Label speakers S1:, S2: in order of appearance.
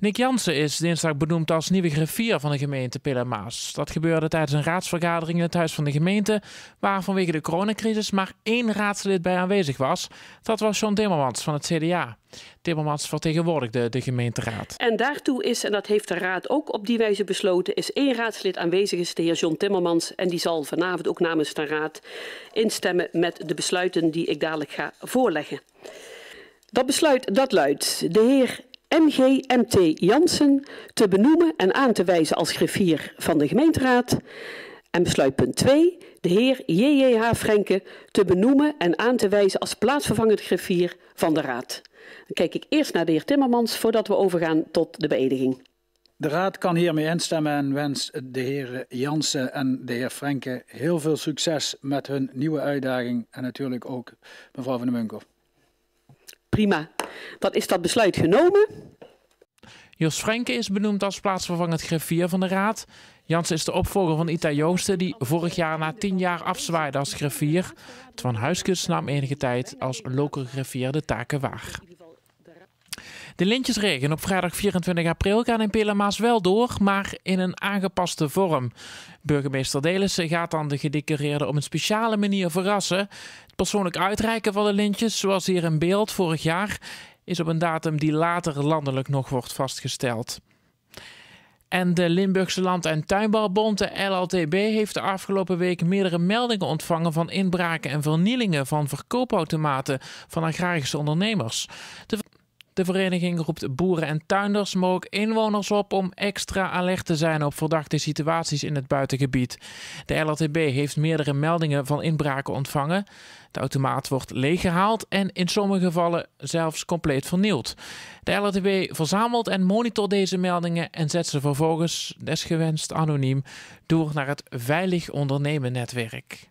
S1: Nick Jansen is dinsdag benoemd als nieuwe griffier van de gemeente Pillenmaas. Dat gebeurde tijdens een raadsvergadering in het huis van de gemeente, waar vanwege de coronacrisis maar één raadslid bij aanwezig was. Dat was John Timmermans van het CDA. Timmermans vertegenwoordigde de gemeenteraad.
S2: En daartoe is, en dat heeft de raad ook op die wijze besloten, is één raadslid aanwezig, is de heer John Timmermans. En die zal vanavond ook namens de raad instemmen met de besluiten die ik dadelijk ga voorleggen. Dat besluit dat luidt. De heer MGMT Jansen te benoemen en aan te wijzen als griffier van de gemeenteraad. En besluit punt 2, de heer J.J.H. Frenke te benoemen en aan te wijzen als plaatsvervangend griffier van de raad. Dan kijk ik eerst naar de heer Timmermans voordat we overgaan tot de beëdiging.
S3: De raad kan hiermee instemmen en wenst de heer Jansen en de heer Frenke heel veel succes met hun nieuwe uitdaging en natuurlijk ook mevrouw van de Munkel. Prima, dan is dat besluit genomen.
S1: Jos Frenke is benoemd als plaatsvervangend griffier van de Raad. Jans is de opvolger van Ita Joosten, die vorig jaar na tien jaar afzwaaide als griffier. Twan Huiskens nam enige tijd als lokale griffier de taken waar. De lintjesregen op vrijdag 24 april gaan in Pelemaas wel door, maar in een aangepaste vorm. Burgemeester Delissen gaat dan de gedecoreerden op een speciale manier verrassen. Het persoonlijk uitreiken van de lintjes, zoals hier in beeld vorig jaar, is op een datum die later landelijk nog wordt vastgesteld. En de Limburgse Land- en Tuinbouwbond, de LLTB, heeft de afgelopen week meerdere meldingen ontvangen van inbraken en vernielingen van verkoopautomaten van agrarische ondernemers. De de vereniging roept boeren en tuinders, maar ook inwoners op om extra alert te zijn op verdachte situaties in het buitengebied. De LRTB heeft meerdere meldingen van inbraken ontvangen. De automaat wordt leeggehaald en in sommige gevallen zelfs compleet vernield. De LRTB verzamelt en monitort deze meldingen en zet ze vervolgens, desgewenst anoniem, door naar het Veilig Ondernemen netwerk.